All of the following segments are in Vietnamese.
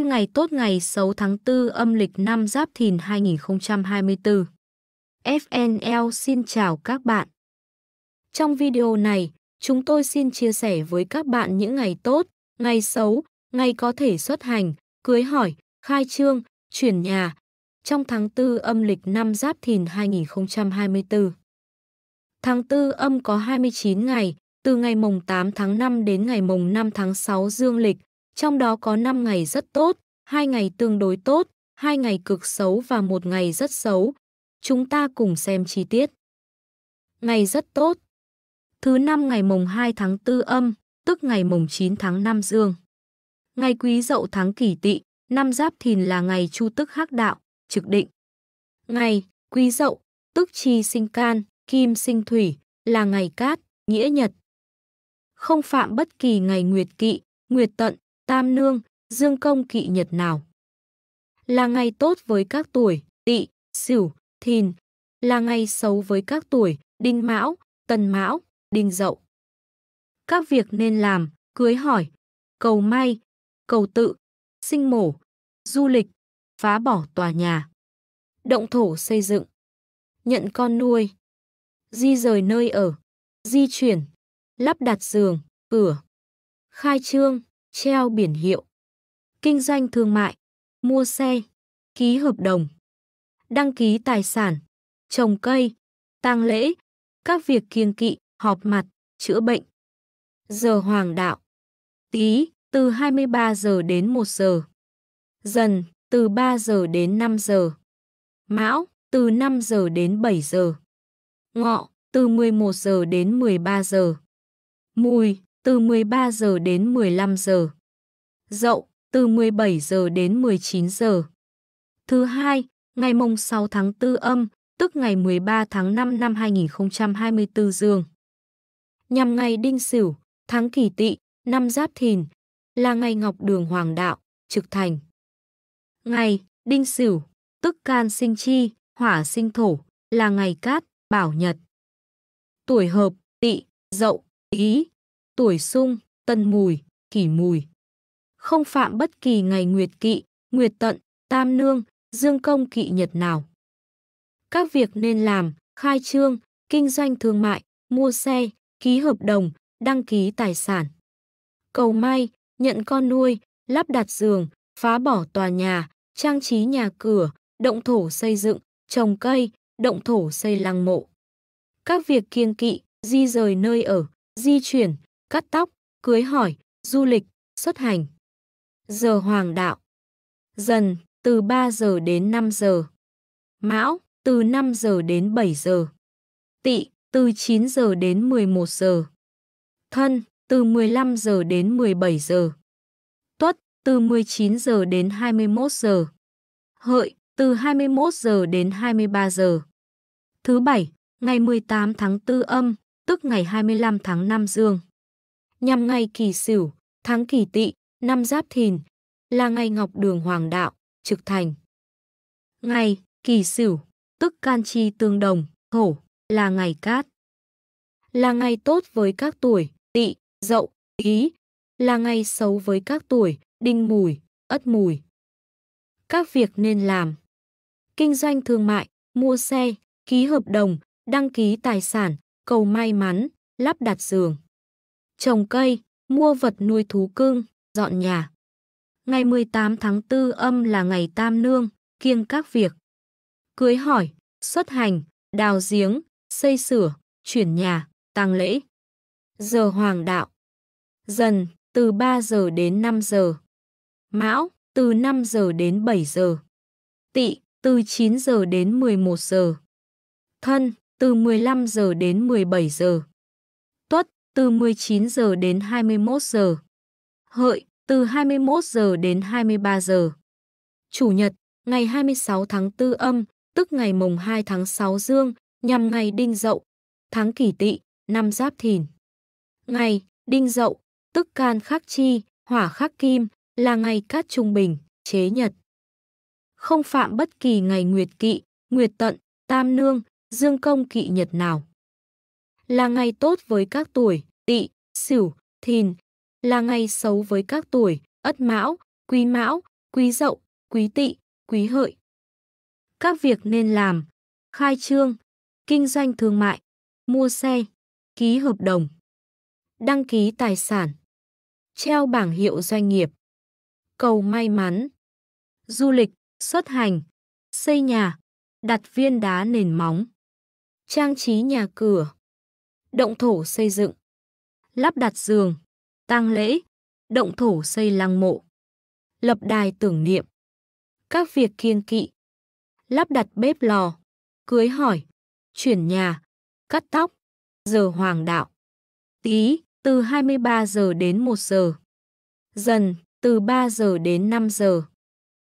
nhân ngày tốt ngày xấu tháng 4 âm lịch năm Giáp Thìn 2024. FNL xin chào các bạn. Trong video này, chúng tôi xin chia sẻ với các bạn những ngày tốt, ngày xấu, ngày có thể xuất hành, cưới hỏi, khai trương, chuyển nhà trong tháng 4 âm lịch năm Giáp Thìn 2024. Tháng 4 âm có 29 ngày, từ ngày mùng 8 tháng 5 đến ngày mùng 5 tháng 6 dương lịch, trong đó có 5 ngày rất tốt, 2 ngày tương đối tốt, 2 ngày cực xấu và 1 ngày rất xấu. Chúng ta cùng xem chi tiết. Ngày rất tốt. Thứ năm ngày mùng 2 tháng 4 âm, tức ngày mùng 9 tháng 5 dương. Ngày quý dậu tháng kỷ tỵ, năm giáp thìn là ngày chu tức hắc đạo, trực định. Ngày quý dậu, tức chi sinh can, kim sinh thủy, là ngày cát, nghĩa nhật. Không phạm bất kỳ ngày nguyệt kỵ, nguyệt tận, tam nương, dương công kỵ nhật nào. Là ngày tốt với các tuổi, tỵ, sửu, thìn. Là ngày xấu với các tuổi, đinh mão, tân mão, đinh dậu. Các việc nên làm, cưới hỏi, cầu may, cầu tự, sinh mổ, du lịch, phá bỏ tòa nhà, động thổ xây dựng, nhận con nuôi, di rời nơi ở, di chuyển, lắp đặt giường, cửa, khai trương treo biển hiệu, kinh doanh thương mại, mua xe, ký hợp đồng, đăng ký tài sản, trồng cây, tang lễ, các việc kiêng kỵ, họp mặt, chữa bệnh. Giờ hoàng đạo. Tý, từ 23 giờ đến 1 giờ. Dần, từ 3 giờ đến 5 giờ. Mão, từ 5 giờ đến 7 giờ. Ngọ, từ 11 giờ đến 13 giờ. Mùi, từ 13 giờ đến 15 giờ. Dậu, từ 17 giờ đến 19 giờ. Thứ hai, ngày mùng 6 tháng 4 âm, tức ngày 13 tháng 5 năm 2024 dương. Nhằm ngày Đinh Sửu, tháng Kỷ Tỵ, năm Giáp Thìn, là ngày Ngọc Đường Hoàng Đạo, trực thành. Ngày Đinh Sửu, tức can sinh chi, hỏa sinh thổ, là ngày cát, bảo nhật. Tuổi hợp, tỵ, dậu, ý, tuổi sung, tân mùi, kỷ mùi. Không phạm bất kỳ ngày nguyệt kỵ, nguyệt tận, tam nương, dương công kỵ nhật nào. Các việc nên làm, khai trương, kinh doanh thương mại, mua xe, ký hợp đồng, đăng ký tài sản. Cầu may, nhận con nuôi, lắp đặt giường, phá bỏ tòa nhà, trang trí nhà cửa, động thổ xây dựng, trồng cây, động thổ xây lăng mộ. Các việc kiêng kỵ, di rời nơi ở, di chuyển, cắt tóc, cưới hỏi, du lịch, xuất hành. Giờ hoàng đạo. Dần, từ 3 giờ đến 5 giờ. Mão, từ 5 giờ đến 7 giờ. Tỵ, từ 9 giờ đến 11 giờ. Thân, từ 15 giờ đến 17 giờ. Tuất, từ 19 giờ đến 21 giờ. Hợi, từ 21 giờ đến 23 giờ. Thứ bảy, ngày 18 tháng 4 âm, tức ngày 25 tháng 5 dương nhằm ngày kỳ sửu, tháng kỳ tỵ, năm giáp thìn, là ngày ngọc đường hoàng đạo, trực thành. Ngày kỳ sửu, tức can chi tương đồng, hổ, là ngày cát. Là ngày tốt với các tuổi, tỵ, dậu, ý, là ngày xấu với các tuổi, đinh mùi, ất mùi. Các việc nên làm. Kinh doanh thương mại, mua xe, ký hợp đồng, đăng ký tài sản, cầu may mắn, lắp đặt giường trồng cây, mua vật nuôi thú cưng, dọn nhà. Ngày 18 tháng 4 âm là ngày tam nương, kiêng các việc. Cưới hỏi, xuất hành, đào giếng, xây sửa, chuyển nhà, tang lễ. Giờ hoàng đạo. Dần, từ 3 giờ đến 5 giờ. Mão, từ 5 giờ đến 7 giờ. Tỵ, từ 9 giờ đến 11 giờ. Thân, từ 15 giờ đến 17 giờ từ 19 giờ đến 21 giờ. Hợi, từ 21 giờ đến 23 giờ. Chủ nhật, ngày 26 tháng 4 âm, tức ngày mùng 2 tháng 6 dương, nhằm ngày Đinh Dậu, tháng Kỷ Tỵ, năm Giáp Thìn. Ngày Đinh Dậu, tức can khắc chi, hỏa khắc kim, là ngày cát trung bình, chế nhật. Không phạm bất kỳ ngày nguyệt kỵ, nguyệt tận, tam nương, dương công kỵ nhật nào là ngày tốt với các tuổi tỵ, sửu, thìn, là ngày xấu với các tuổi ất mão, quý mão, quý dậu, quý tỵ, quý hợi. Các việc nên làm, khai trương, kinh doanh thương mại, mua xe, ký hợp đồng, đăng ký tài sản, treo bảng hiệu doanh nghiệp, cầu may mắn, du lịch, xuất hành, xây nhà, đặt viên đá nền móng, trang trí nhà cửa động thổ xây dựng, lắp đặt giường, tang lễ, động thổ xây lăng mộ, lập đài tưởng niệm, các việc kiêng kỵ, lắp đặt bếp lò, cưới hỏi, chuyển nhà, cắt tóc, giờ hoàng đạo. Tí, từ 23 giờ đến 1 giờ. Dần, từ 3 giờ đến 5 giờ.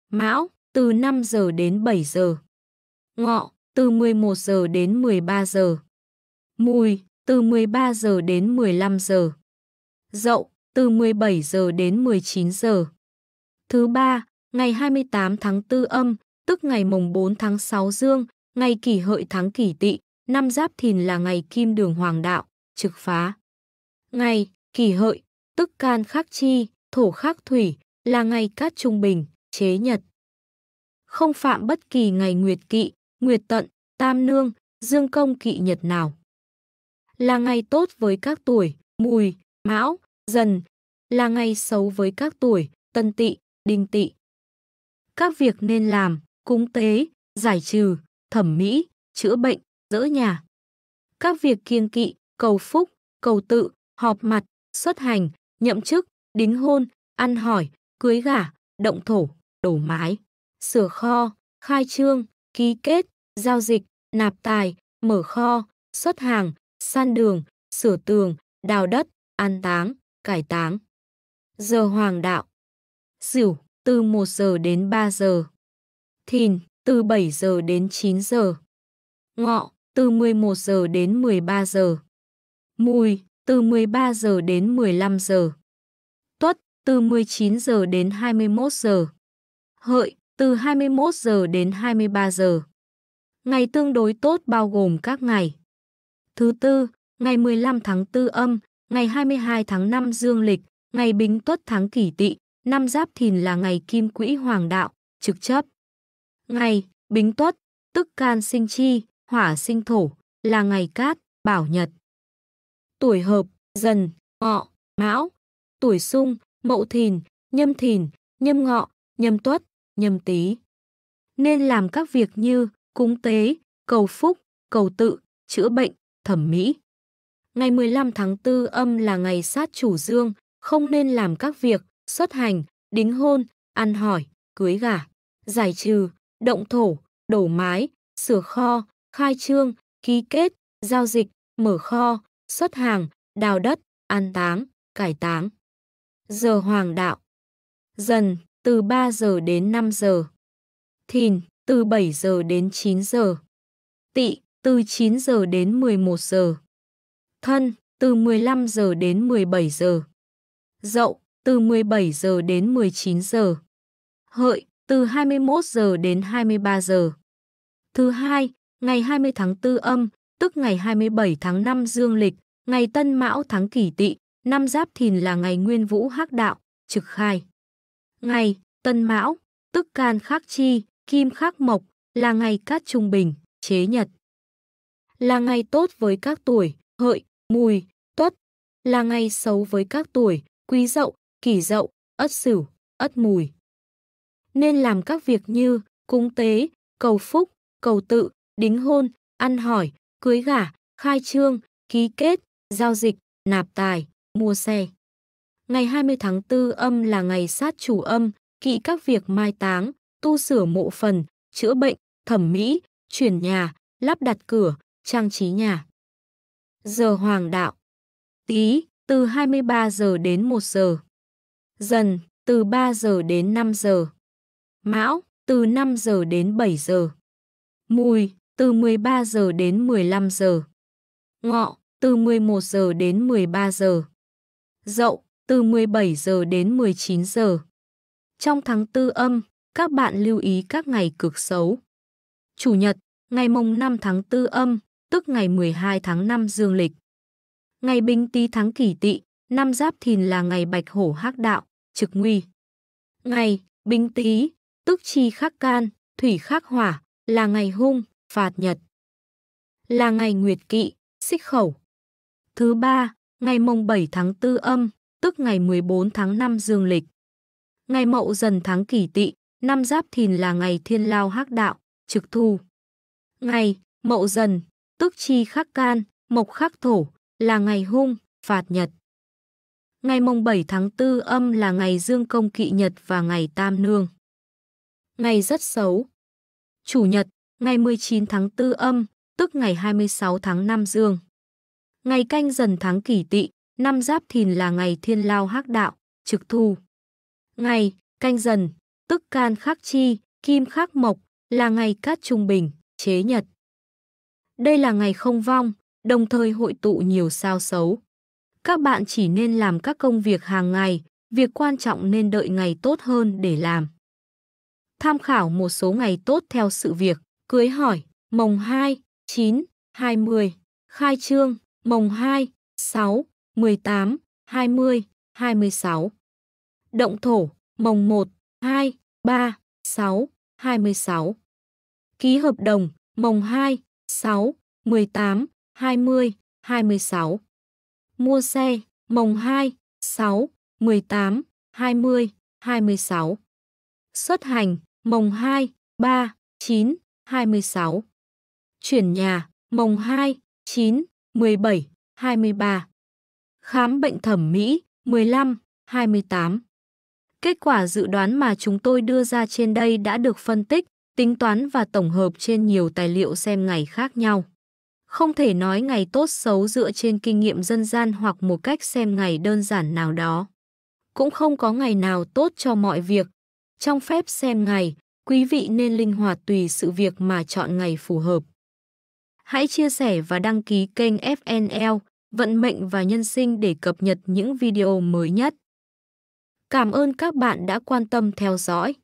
Mão, từ 5 giờ đến 7 giờ. Ngọ, từ 11 giờ đến 13 giờ. Mùi, từ 13 giờ đến 15 giờ. Dậu, từ 17 giờ đến 19 giờ. Thứ ba, ngày 28 tháng 4 âm, tức ngày mùng 4 tháng 6 dương, ngày kỷ hợi tháng kỷ tỵ, năm giáp thìn là ngày kim đường hoàng đạo, trực phá. Ngày kỷ hợi, tức can khắc chi, thổ khắc thủy, là ngày cát trung bình, chế nhật. Không phạm bất kỳ ngày nguyệt kỵ, nguyệt tận, tam nương, dương công kỵ nhật nào là ngày tốt với các tuổi mùi, mão, dần, là ngày xấu với các tuổi tân tỵ, đinh tỵ. Các việc nên làm, cúng tế, giải trừ, thẩm mỹ, chữa bệnh, dỡ nhà. Các việc kiêng kỵ, cầu phúc, cầu tự, họp mặt, xuất hành, nhậm chức, đính hôn, ăn hỏi, cưới gả, động thổ, đổ mái, sửa kho, khai trương, ký kết, giao dịch, nạp tài, mở kho, xuất hàng, san đường, sửa tường, đào đất, an táng, cải táng. Giờ hoàng đạo. Sửu, từ 1 giờ đến 3 giờ. Thìn, từ 7 giờ đến 9 giờ. Ngọ, từ 11 giờ đến 13 giờ. Mùi, từ 13 giờ đến 15 giờ. Tuất, từ 19 giờ đến 21 giờ. Hợi, từ 21 giờ đến 23 giờ. Ngày tương đối tốt bao gồm các ngày Thứ tư, ngày 15 tháng 4 âm, ngày 22 tháng 5 dương lịch, ngày Bính Tuất tháng Kỷ Tỵ, năm Giáp Thìn là ngày Kim Quỹ Hoàng đạo, trực chấp. Ngày Bính Tuất, tức can sinh chi, hỏa sinh thổ, là ngày cát, bảo nhật. Tuổi hợp, dần, ngọ, mão. Tuổi sung, mậu thìn, nhâm thìn, nhâm ngọ, nhâm tuất, nhâm tý. Nên làm các việc như cúng tế, cầu phúc, cầu tự, chữa bệnh, thẩm mỹ. Ngày 15 tháng 4 âm là ngày sát chủ dương, không nên làm các việc, xuất hành, đính hôn, ăn hỏi, cưới gả, giải trừ, động thổ, đổ mái, sửa kho, khai trương, ký kết, giao dịch, mở kho, xuất hàng, đào đất, an táng, cải táng. Giờ hoàng đạo. Dần, từ 3 giờ đến 5 giờ. Thìn, từ 7 giờ đến 9 giờ. Tỵ, từ 9 giờ đến 11 giờ. Thân, từ 15 giờ đến 17 giờ. Dậu, từ 17 giờ đến 19 giờ. Hợi, từ 21 giờ đến 23 giờ. Thứ hai, ngày 20 tháng 4 âm, tức ngày 27 tháng 5 dương lịch, ngày Tân Mão tháng Kỷ Tỵ, năm Giáp Thìn là ngày Nguyên Vũ Hắc Đạo, trực khai. Ngày Tân Mão, tức Can Khắc Chi, Kim Khắc Mộc, là ngày Cát Trung Bình, chế nhật là ngày tốt với các tuổi hợi, mùi, tuất, là ngày xấu với các tuổi quý dậu, kỷ dậu, ất sửu, ất mùi. Nên làm các việc như cúng tế, cầu phúc, cầu tự, đính hôn, ăn hỏi, cưới gả, khai trương, ký kết, giao dịch, nạp tài, mua xe. Ngày 20 tháng 4 âm là ngày sát chủ âm, kỵ các việc mai táng, tu sửa mộ phần, chữa bệnh, thẩm mỹ, chuyển nhà, lắp đặt cửa, trang trí nhà. Giờ hoàng đạo. Tí, từ 23 giờ đến 1 giờ. Dần, từ 3 giờ đến 5 giờ. Mão, từ 5 giờ đến 7 giờ. Mùi, từ 13 giờ đến 15 giờ. Ngọ, từ 11 giờ đến 13 giờ. Dậu, từ 17 giờ đến 19 giờ. Trong tháng tư âm, các bạn lưu ý các ngày cực xấu. Chủ nhật, ngày mùng 5 tháng tư âm, tức ngày 12 tháng 5 dương lịch. Ngày Binh Tý tháng Kỷ Tỵ, năm Giáp Thìn là ngày Bạch Hổ Hắc Đạo, trực nguy. Ngày Binh Tý, tức chi khắc can, thủy khắc hỏa, là ngày hung, phạt nhật. Là ngày Nguyệt Kỵ, xích khẩu. Thứ ba, ngày mùng 7 tháng 4 âm, tức ngày 14 tháng 5 dương lịch. Ngày Mậu Dần tháng Kỷ Tỵ, năm Giáp Thìn là ngày Thiên Lao Hắc Đạo, trực thu. Ngày Mậu Dần tức chi khắc can, mộc khắc thổ, là ngày hung, phạt nhật. Ngày mồng 7 tháng 4 âm là ngày dương công kỵ nhật và ngày tam nương. Ngày rất xấu. Chủ nhật, ngày 19 tháng 4 âm, tức ngày 26 tháng 5 dương. Ngày canh dần tháng kỷ tỵ, năm giáp thìn là ngày thiên lao hắc đạo, trực thu. Ngày, canh dần, tức can khắc chi, kim khắc mộc, là ngày cát trung bình, chế nhật. Đây là ngày không vong, đồng thời hội tụ nhiều sao xấu. Các bạn chỉ nên làm các công việc hàng ngày, việc quan trọng nên đợi ngày tốt hơn để làm. Tham khảo một số ngày tốt theo sự việc, cưới hỏi, mồng 2, 9, 20, khai trương, mồng 2, 6, 18, 20, 26. Động thổ, mồng 1, 2, 3, 6, 26. Ký hợp đồng, mồng 2, 6, 18, 20, 26. Mua xe, mồng 2, 6, 18, 20, 26. Xuất hành, mồng 2, 3, 9, 26. Chuyển nhà, mồng 2, 9, 17, 23. Khám bệnh thẩm mỹ, 15, 28. Kết quả dự đoán mà chúng tôi đưa ra trên đây đã được phân tích, tính toán và tổng hợp trên nhiều tài liệu xem ngày khác nhau. Không thể nói ngày tốt xấu dựa trên kinh nghiệm dân gian hoặc một cách xem ngày đơn giản nào đó. Cũng không có ngày nào tốt cho mọi việc. Trong phép xem ngày, quý vị nên linh hoạt tùy sự việc mà chọn ngày phù hợp. Hãy chia sẻ và đăng ký kênh FNL, Vận mệnh và Nhân sinh để cập nhật những video mới nhất. Cảm ơn các bạn đã quan tâm theo dõi.